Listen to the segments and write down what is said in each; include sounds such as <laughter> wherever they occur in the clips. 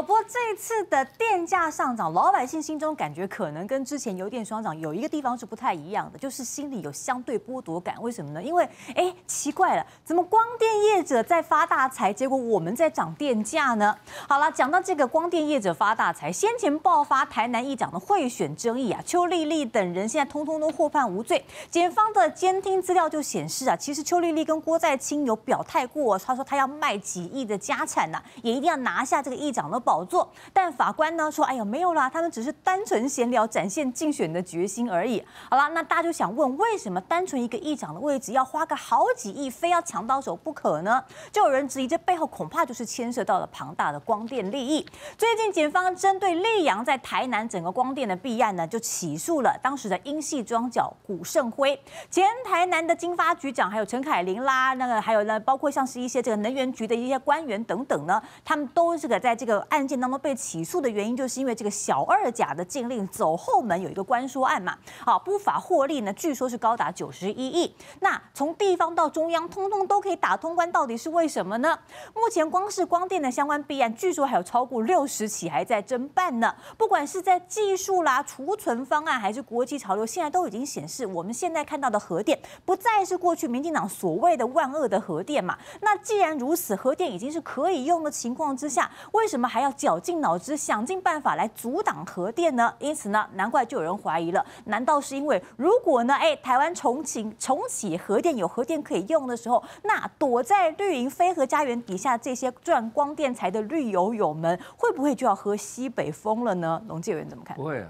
不过这次的电价上涨，老百姓心中感觉可能跟之前油电双涨有一个地方是不太一样的，就是心里有相对剥夺感。为什么呢？因为哎，奇怪了，怎么光电业者在发大财，结果我们在涨电价呢？好了，讲到这个光电业者发大财，先前爆发台南议长的贿选争议啊，邱丽丽等人现在通通都获判无罪。检方的监听资料就显示啊，其实邱丽丽跟郭在清有表态过，他说他要卖几亿的家产呐，也一定要拿下这个议长的。宝座，但法官呢说：“哎呀，没有啦，他们只是单纯闲聊，展现竞选的决心而已。”好了，那大家就想问，为什么单纯一个议长的位置要花个好几亿，非要抢到手不可呢？就有人质疑，这背后恐怕就是牵涉到了庞大的光电利益。最近，警方针对溧阳在台南整个光电的弊案呢，就起诉了当时的英系庄脚古胜辉、前台南的金发局长，还有陈凯琳啦，那个还有呢，包括像是一些这个能源局的一些官员等等呢，他们都是个在这个。案件当中被起诉的原因，就是因为这个小二甲的禁令走后门有一个官说案嘛，好，不法获利呢，据说是高达九十一亿。那从地方到中央，通通都可以打通关，到底是为什么呢？目前光是光电的相关弊案，据说还有超过六十起还在侦办呢。不管是在技术啦、储存方案，还是国际潮流，现在都已经显示，我们现在看到的核电不再是过去民进党所谓的万恶的核电嘛。那既然如此，核电已经是可以用的情况之下，为什么还？<laughs> 要绞尽脑汁、想尽办法来阻挡核电呢？因此呢，难怪就有人怀疑了：难道是因为如果呢？哎，台湾重启重启核电，有核电可以用的时候，那躲在绿营飞核家园底下这些赚光电材的绿友友们，会不会就要喝西北风了呢？农建员怎么看？不会，啊，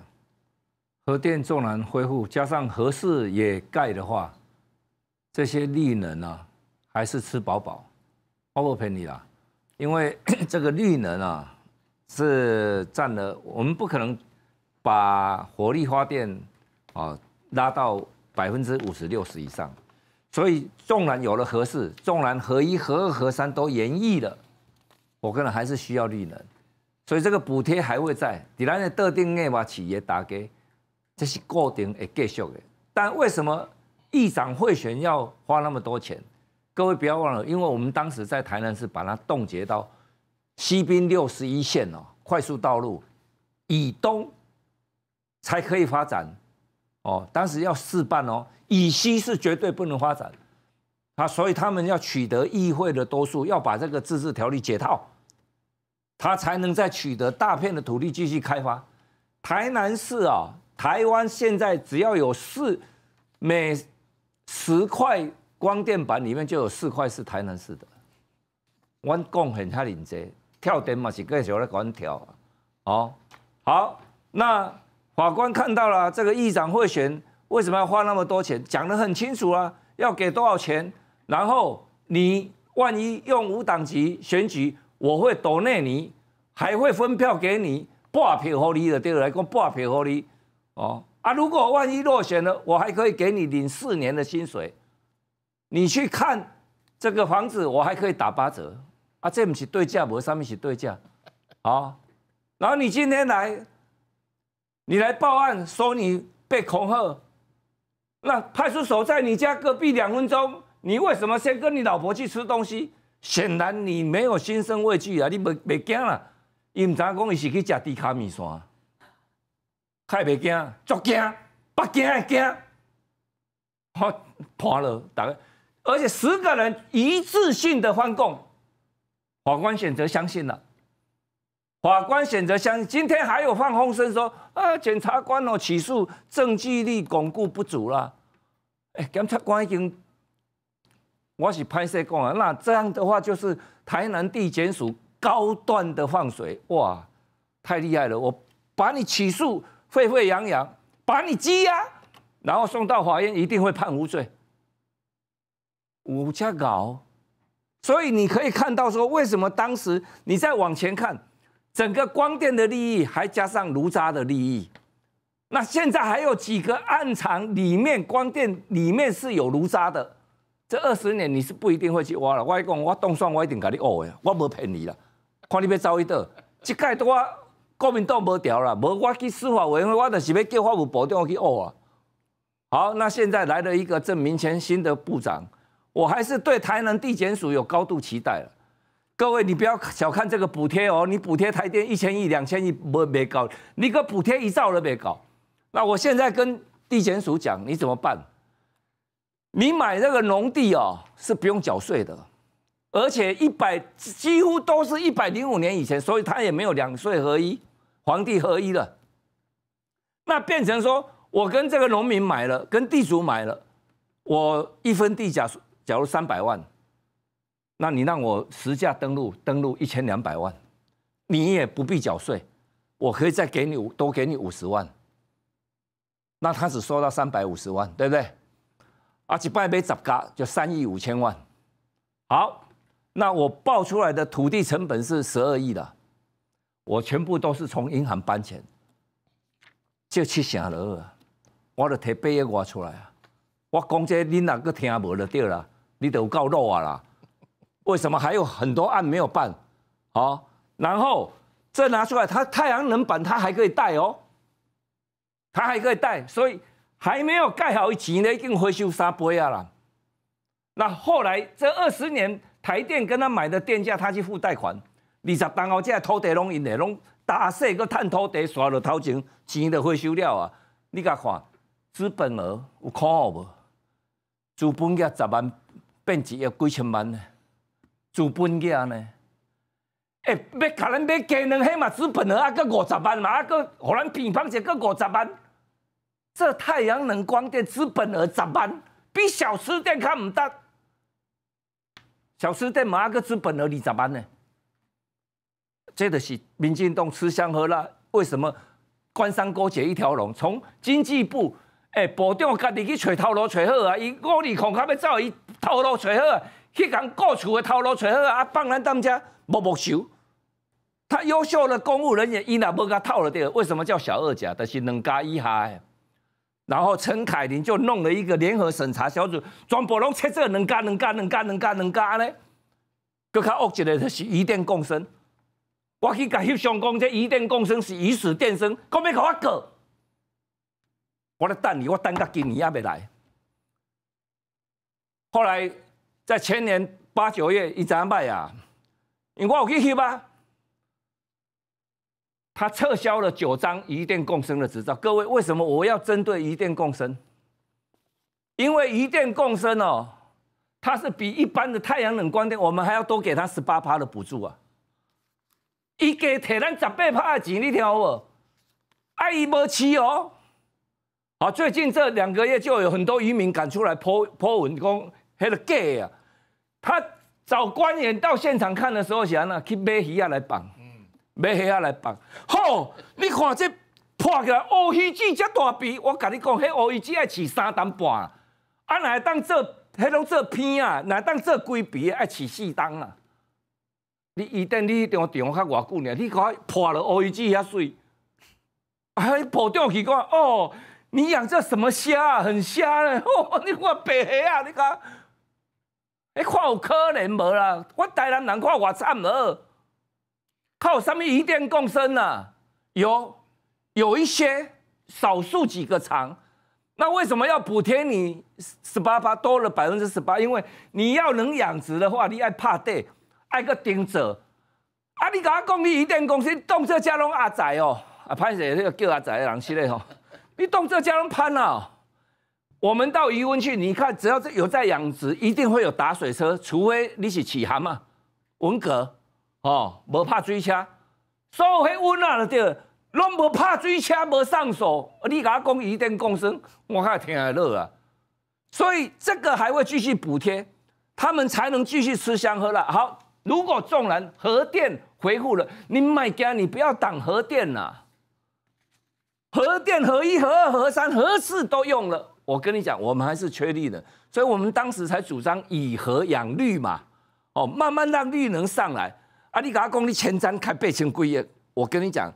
核电纵然恢复，加上核适也盖的话，这些绿能啊，还是吃饱饱，包括陪你啦。因为 <coughs> 这个绿能啊。是占了，我们不可能把火力发电啊拉到百分之五十六十以上，所以纵然有了合适，纵然合一、合二、合三都演义了，我个人还是需要绿能，所以这个补贴还会在。当然特定内把企业打给，这是固定会继续的。但为什么议长贿选要花那么多钱？各位不要忘了，因为我们当时在台南市把它冻结到。西滨六十一线哦，快速道路以东才可以发展哦，当时要试办哦，以西是绝对不能发展啊，所以他们要取得议会的多数，要把这个自治条例解套，他才能再取得大片的土地继续开发。台南市啊，台湾现在只要有四每十块光电板里面就有四块是台南市的，湾公很差领者。跳灯嘛是歌手咧光跳，哦好，那法官看到了这个议长贿选，为什么要花那么多钱？讲得很清楚啊，要给多少钱？然后你万一用无党籍选举，我会躲内你，还会分票给你，不尔合理的对二来讲不尔合理哦啊，如果万一落选了，我还可以给你领四年的薪水，你去看这个房子，我还可以打八折。啊，这不是对价，无上面是对价，啊，然后你今天来，你来报案说你被恐吓，那派出所在你家隔壁两分钟，你为什么先跟你老婆去吃东西？显然你没有心生畏惧啊，你没没惊啦，伊唔知讲伊是去食地卡米线，太没惊，足惊，不惊的惊，哈，怕了，大概，而且十个人一次性的翻供。法官选择相信了，法官选择相。今天还有放风声说啊，检察官哦起诉证据力巩固不足了。哎，检察官已经，我是拍摄讲啊，那这样的话就是台南地检署高端的放水哇，太厉害了！我把你起诉，沸沸扬扬，把你羁押，然后送到法院一定会判无罪，无家搞。所以你可以看到说，为什么当时你再往前看，整个光电的利益，还加上炉渣的利益，那现在还有几个暗藏里面，光电里面是有炉渣的。这二十年你是不一定会去挖了，外国人我冻疮，我一定给你乌我无骗你了，看你要走一道。这届我国民党无掉了，无我去司法委员，会，我就是要叫法务部长去挖啊。好，那现在来了一个证明前新的部长。我还是对台南地检署有高度期待了，各位，你不要小看这个补贴哦，你补贴台电一千亿、两千亿没没搞，你个补贴一兆都没搞。那我现在跟地检署讲，你怎么办？你买这个农地哦，是不用缴税的，而且一百几乎都是一百零五年以前，所以他也没有两税合一、皇帝合一了。那变成说我跟这个农民买了，跟地主买了，我一分地价。假如三百万，那你让我实价登录，登录一千两百万，你也不必缴税，我可以再给你多给你五十万，那他只收到三百五十万，对不对？而且八百十家就三亿五千万，好，那我报出来的土地成本是十二亿的，我全部都是从银行搬钱，就去成了，我的提八亿挖出来啊，我讲这你哪个听没得掉了？你得告漏啊啦！为什么还有很多案没有办哦，然后再拿出来，他太阳能板他还可以带哦，他还可以带，所以还没有盖好一起呢，已经回收三倍啊啦。那后来这二十年，台电跟他买的电价，他去付贷款。二十多后，这土地拢用的，拢打死个碳土地，刷了头钱，钱都回收了啊！你甲看资本额有恶无？资本额十万。变几亿几千万呢？资本家呢？哎，要靠咱要加两下嘛资本额，啊，够五十万嘛，啊，够，让咱平方一个五十万。这太阳能光电资本额咋办？比小吃店看唔得。小吃店嘛，啊，个资本额你咋办呢？这的是民进党吃香喝辣，为什么官商勾结一条龙？从经济部。诶，部长家己去找套路找好啊！伊五二空卡要走，伊套路找好啊，去共各处的套路找好啊！啊，放咱当遮默默秀，他优秀的公务人员伊若要甲伊套了掉？为什么叫小二甲？但是两家一海。然后陈凯琳就弄了一个联合审查小组，全部拢七这两家、两家、两家、两家、两家嘞。搁较恶一个就是疑电共生。我去甲翕相讲，这疑电共生是以死电生，讲要甲我告。我咧等你，我等到今年也未来。后来在前年八九月一整卖啊，你话我可以吧？他撤销了九张一电共生的执照。各位，为什么我要针对一电共生？因为一电共生哦，它是比一般的太阳能光电，我们还要多给他十八趴的补助啊。伊给提咱十八趴的钱，你听好无？啊，伊无起哦。好，最近这两个月就有很多渔民赶出来泼泼文讲黑了 gay 啊！他找官员到现场看的时候，想啊，去买鱼啊来绑，买鱼啊来绑。好，你看这破来乌鱼子这大鼻，我跟你讲，迄乌鱼子爱饲三担半，啊来当做迄种做片啊，来当做龟鼻爱饲四担啊。你一定你电话电话较外久呢？你看破了乌鱼子遐水，啊，伊破掉去讲哦。你养这什么虾啊？很虾嘞！<laughs> 你看白虾啊？你看，哎，看我可怜没啦？我台南人看我惨不？靠，上面一定共生啊？有有一些少数几个厂，那为什么要补贴你十八八多了百分之十八？因为你要能养殖的话，你爱怕跌，挨个盯着。啊，你刚刚讲你一电共生，动车加拢阿仔哦，啊，拍死这个叫阿仔的人起来吼！你动车家人攀了，我们到渔翁去，你看只要是有在养殖，一定会有打水车，除非你是起航嘛，文革哦，不怕追车，所有黑温啊就，拢无怕追车，无上手，你甲讲一定共生，我看天还乐啊，所以这个还会继续补贴，他们才能继续吃香喝辣。好，如果纵人核电回复了，你卖家你不要挡核电呐。核电、核一、核二、核三、核四都用了，我跟你讲，我们还是缺力的，所以我们当时才主张以核养绿嘛。哦，慢慢让绿能上来啊！你给他功力千三，看背青归业，我跟你讲，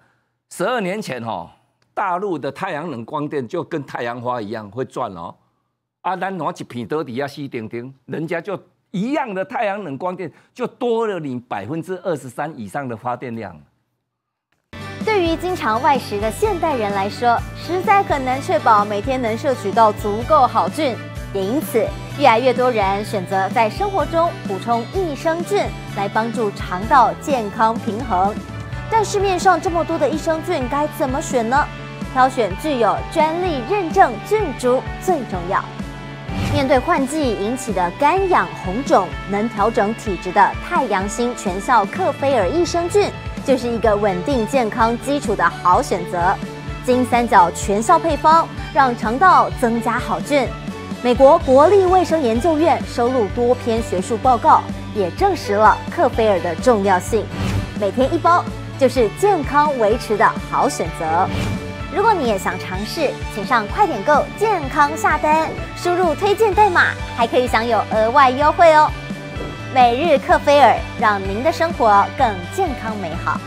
十二年前哈，大陆的太阳能光电就跟太阳花一样会转哦。啊，那拿起彼得底下西顶顶，人家就一样的太阳能光电就多了你百分之二十三以上的发电量。对于经常外食的现代人来说，实在很难确保每天能摄取到足够好菌，也因此，越来越多人选择在生活中补充益生菌来帮助肠道健康平衡。但市面上这么多的益生菌该怎么选呢？挑选具有专利认证菌株最重要。面对换季引起的干痒红肿，能调整体质的太阳星全效克菲尔益生菌。就是一个稳定健康基础的好选择，金三角全效配方让肠道增加好菌。美国国立卫生研究院收录多篇学术报告，也证实了克斐尔的重要性。每天一包，就是健康维持的好选择。如果你也想尝试，请上快点购健康下单，输入推荐代码，还可以享有额外优惠哦。每日克菲尔，让您的生活更健康美好。